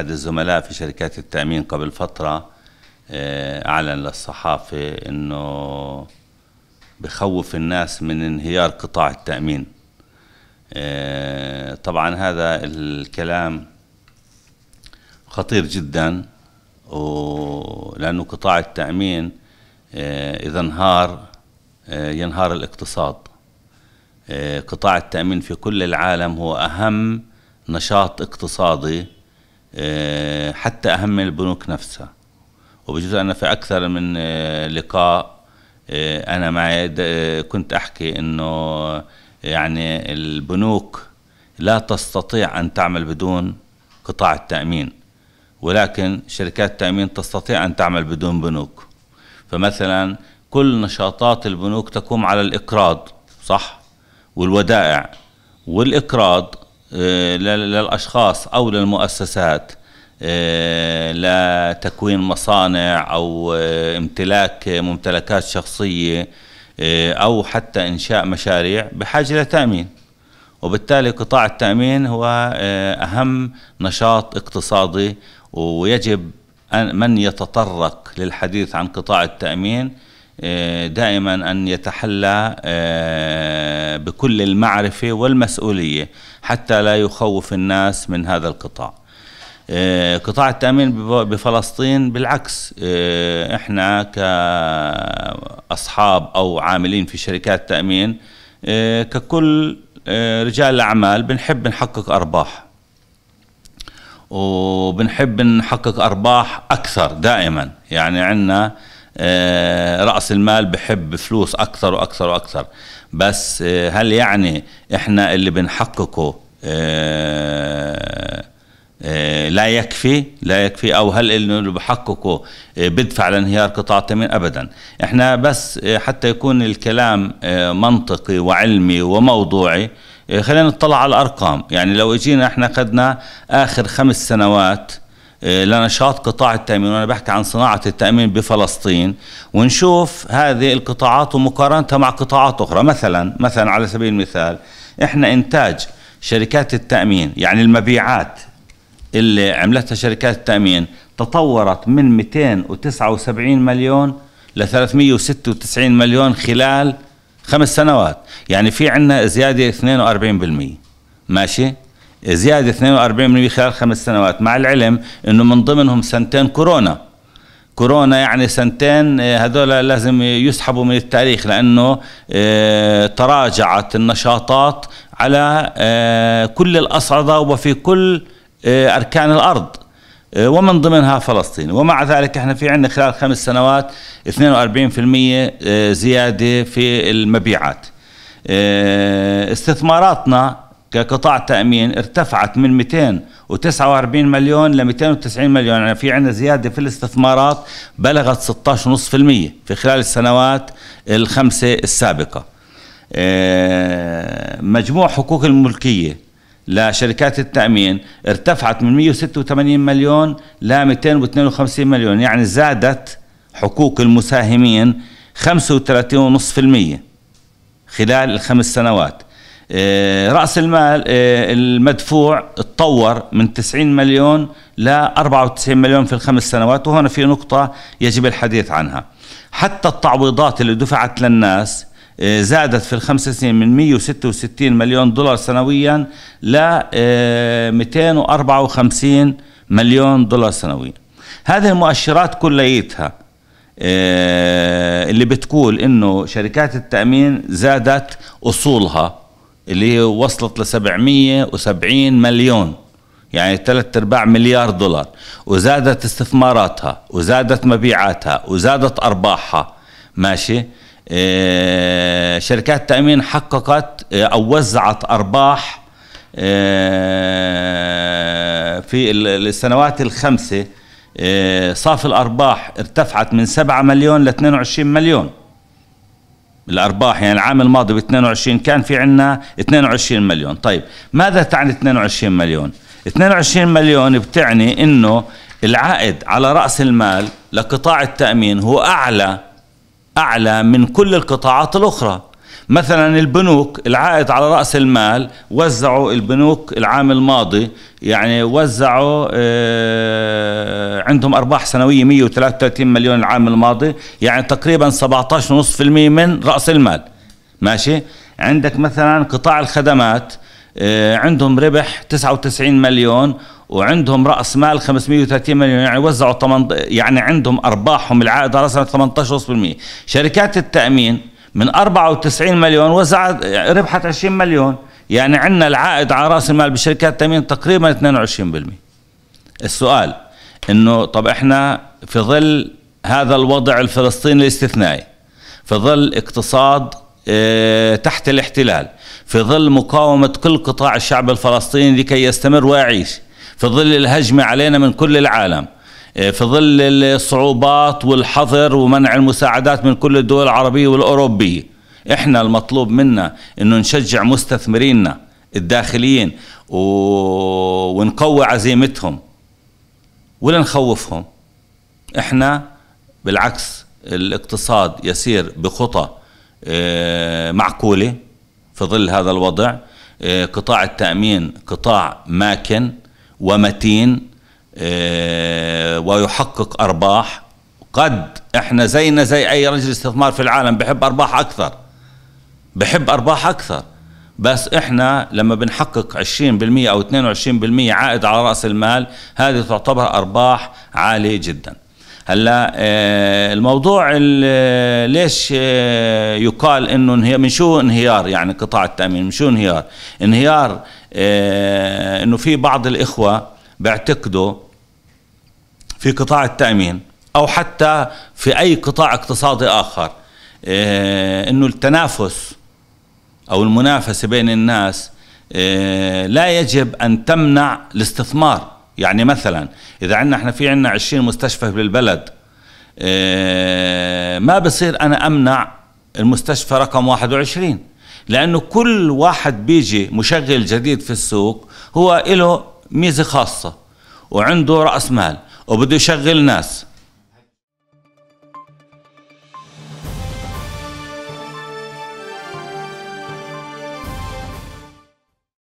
أحد الزملاء في شركات التأمين قبل فترة آه، أعلن للصحافة أنه بخوف الناس من انهيار قطاع التأمين آه، طبعا هذا الكلام خطير جدا لأنه قطاع التأمين آه، إذا انهار ينهار الاقتصاد قطاع التأمين في كل العالم هو أهم نشاط اقتصادي آه، حتى أهم من البنوك نفسها وبجوز أنا في أكثر من آه، لقاء آه، أنا معي كنت أحكي أنه يعني البنوك لا تستطيع أن تعمل بدون قطاع التأمين ولكن شركات التأمين تستطيع أن تعمل بدون بنوك فمثلا كل نشاطات البنوك تقوم على الإقراض صح والودائع والإقراض آه، للأشخاص أو للمؤسسات آه، لتكوين مصانع أو آه، امتلاك ممتلكات شخصية أو حتى إنشاء مشاريع بحاجة لتأمين وبالتالي قطاع التأمين هو أهم نشاط اقتصادي ويجب أن من يتطرق للحديث عن قطاع التأمين دائما أن يتحلى بكل المعرفة والمسؤولية حتى لا يخوف الناس من هذا القطاع آه، قطاع التأمين بفلسطين بالعكس آه، احنا كأصحاب أو عاملين في شركات تأمين آه، ككل رجال الأعمال بنحب نحقق أرباح وبنحب نحقق أرباح أكثر دائما يعني عندنا آه، رأس المال بحب فلوس أكثر وأكثر وأكثر بس آه، هل يعني إحنا اللي بنحققه آه، لا يكفي لا يكفي او هل انه اللي بحققه بدفع لانهيار قطاع التامين ابدا احنا بس حتى يكون الكلام منطقي وعلمي وموضوعي خلينا نطلع على الارقام يعني لو اجينا احنا اخذنا اخر خمس سنوات آه، لنشاط قطاع التأمين وأنا بحكي عن صناعة التأمين بفلسطين ونشوف هذه القطاعات ومقارنتها مع قطاعات أخرى مثلا مثلا على سبيل المثال إحنا إنتاج شركات التأمين يعني المبيعات اللي عملتها شركات التأمين تطورت من 279 مليون ل 396 مليون خلال خمس سنوات يعني في عندنا زيادة 42% ماشي زيادة 42% خلال خمس سنوات مع العلم أنه من ضمنهم سنتين كورونا كورونا يعني سنتين آه، هذول لازم يسحبوا من التاريخ لأنه آه، تراجعت النشاطات على آه، كل الأصعدة وفي كل أركان الأرض ومن ضمنها فلسطين ومع ذلك احنا في عندنا خلال خمس سنوات 42% زيادة في المبيعات استثماراتنا كقطاع تأمين ارتفعت من 249 مليون ل 290 مليون يعني في عندنا زيادة في الاستثمارات بلغت 16.5% في خلال السنوات الخمسة السابقة آه، مجموع حقوق الملكية لشركات التأمين ارتفعت من 186 مليون ل 252 مليون يعني زادت حقوق المساهمين 35.5% خلال الخمس سنوات آه، راس المال آه، المدفوع تطور من 90 مليون ل 94 مليون في الخمس سنوات وهنا في نقطه يجب الحديث عنها حتى التعويضات اللي دفعت للناس آه، زادت في الخمس سنين من 166 مليون دولار سنويا ل 254 مليون دولار سنويا هذه المؤشرات كليتها اللي بتقول انه شركات التامين زادت اصولها اللي هي وصلت ل 770 مليون يعني ثلاث ارباع مليار دولار وزادت استثماراتها وزادت مبيعاتها وزادت ارباحها ماشي إيه شركات تامين حققت إيه او وزعت ارباح إيه في السنوات الخمسه آه، صافي الارباح ارتفعت من 7 مليون ل 22 مليون الارباح يعني العام الماضي ب 22 كان في عندنا 22 مليون طيب ماذا تعني 22 مليون 22 مليون بتعني انه العائد على راس المال لقطاع التامين هو اعلى اعلى من كل القطاعات الاخرى مثلا البنوك العائد على رأس المال وزعوا البنوك العام الماضي يعني وزعوا آه، عندهم أرباح سنوية 133 مليون العام الماضي يعني تقريبا 17.5% من رأس المال ماشي عندك مثلا قطاع الخدمات آه، عندهم ربح 99 مليون وعندهم راس مال 530 مليون يعني وزعوا 8 يعني عندهم ارباحهم العائد على سنه 18.5% شركات التامين من 94 مليون وزعت ربحت 20 مليون يعني عندنا العائد على راس المال بشركات التامين تقريبا 22% السؤال انه طب احنا في ظل هذا الوضع الفلسطيني الاستثنائي في ظل اقتصاد اه تحت الاحتلال في ظل مقاومة كل قطاع الشعب الفلسطيني لكي يستمر ويعيش في ظل الهجمة علينا من كل العالم آه، في ظل الصعوبات والحظر ومنع المساعدات من كل الدول العربية والأوروبية إحنا المطلوب منا أنه نشجع مستثمريننا الداخليين و... ونقوي عزيمتهم ولا نخوفهم إحنا بالعكس الاقتصاد يسير بخطى آه، معقولة في ظل هذا الوضع آه، قطاع التأمين قطاع ماكن ومتين آه، ويحقق ارباح قد احنا زينا زي اي رجل استثمار في العالم بحب ارباح اكثر بحب ارباح اكثر بس احنا لما بنحقق 20% او 22% عائد على راس المال هذه تعتبر ارباح عاليه جدا هلا آه، الموضوع آه، ليش يقال انه هي من شو انهيار يعني قطاع التامين من شو انهيار انهيار انه في بعض الاخوه بعتقده في قطاع التأمين أو حتى في أي قطاع اقتصادي آخر آه، أنه التنافس أو المنافسة بين الناس آه، لا يجب أن تمنع الاستثمار يعني مثلا إذا عندنا احنا في عندنا 20 مستشفى بالبلد آه، ما بصير أنا أمنع المستشفى رقم 21 لأنه كل واحد بيجي مشغل جديد في السوق هو له ميزه خاصه وعنده راس مال وبده يشغل ناس